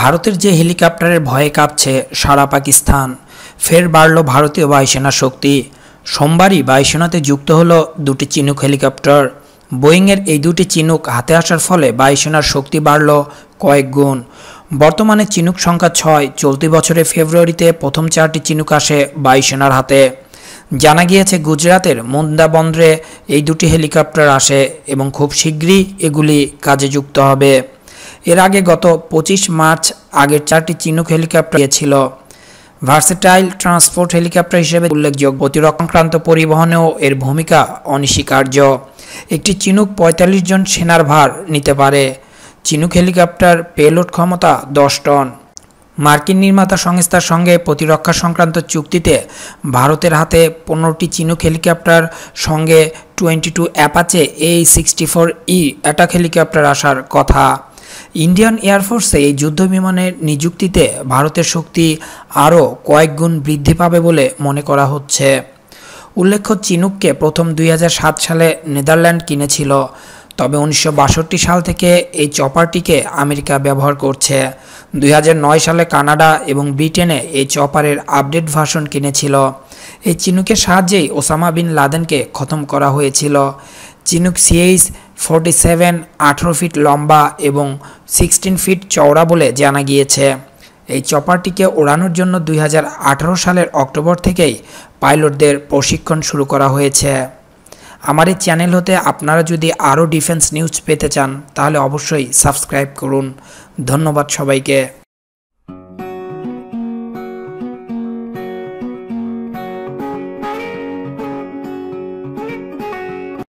ভারতের যে হেলিকপ্টারের ভয়ে কাঁপছে সারা পাকিস্তান ফের বাড়ল ভারতীয় বায়ুসেনা শক্তি সোমবারই বায়ুসেনাতে যুক্ত হল দুটি চিনুক হেলিকপ্টার বোয়িংয়ের এই দুটি চিনুক হাতে আসার ফলে বায়ুসেনার শক্তি বাড়ল কয়েক গুণ বর্তমানে চিনুক সংখ্যা ছয় চলতি বছরে ফেব্রুয়ারিতে প্রথম চারটি চিনুক আসে বায়ুসেনার হাতে জানা গিয়েছে গুজরাতের মুন্দা বন্দরে এই দুটি হেলিকপ্টার আসে এবং খুব শীঘ্রই এগুলি কাজে যুক্ত হবে এর আগে গত পঁচিশ মার্চ আগের চারটি চিনুক হেলিকপ্টার গিয়েছিল ভার্সেটাইল ট্রান্সপোর্ট হেলিকপ্টার হিসেবে উল্লেখযোগ্য প্রতিরক্ষাক্রান্ত পরিবহনেও এর ভূমিকা অনস্বীকার্য একটি চিনুক ৪৫ জন সেনার ভার নিতে পারে চিনুক হেলিকপ্টার পেলোড ক্ষমতা দশ টন মার্কিন নির্মাতা সংস্থার সঙ্গে প্রতিরক্ষা সংক্রান্ত চুক্তিতে ভারতের হাতে পনেরোটি চিনুক হেলিকপ্টার সঙ্গে টোয়েন্টি টু অ্যাপাচে এই sixty four E attack helicopter আসার কথা ইন্ডিয়ান এয়ারফোর্সে এই যুদ্ধ বিমানের নিযুক্তিতে ভারতের শক্তি আরও কয়েক গুণ বৃদ্ধি পাবে বলে মনে করা হচ্ছে উল্লেখ্য চিনুককে প্রথম দুই সালে নেদারল্যান্ড কিনেছিল তবে উনিশশো সাল থেকে এই চপারটিকে আমেরিকা ব্যবহার করছে দুই সালে কানাডা এবং ব্রিটেনে এই চপারের আপডেট ভার্সন কিনেছিল এই চিনুকের সাহায্যেই ওসামা বিন লাদেনকে খতম করা হয়েছিল চিনুক সিএইস ফোরটি সেভেন আঠেরো ফিট লম্বা এবং সিক্সটিন ফিট চওড়া বলে জানা গিয়েছে এই চপারটিকে ওড়ানোর জন্য দুই সালের অক্টোবর থেকেই পাইলটদের প্রশিক্ষণ শুরু করা হয়েছে আমার এই চ্যানেল হতে আপনারা যদি আরও ডিফেন্স নিউজ পেতে চান তাহলে অবশ্যই সাবস্ক্রাইব করুন ধন্যবাদ সবাইকে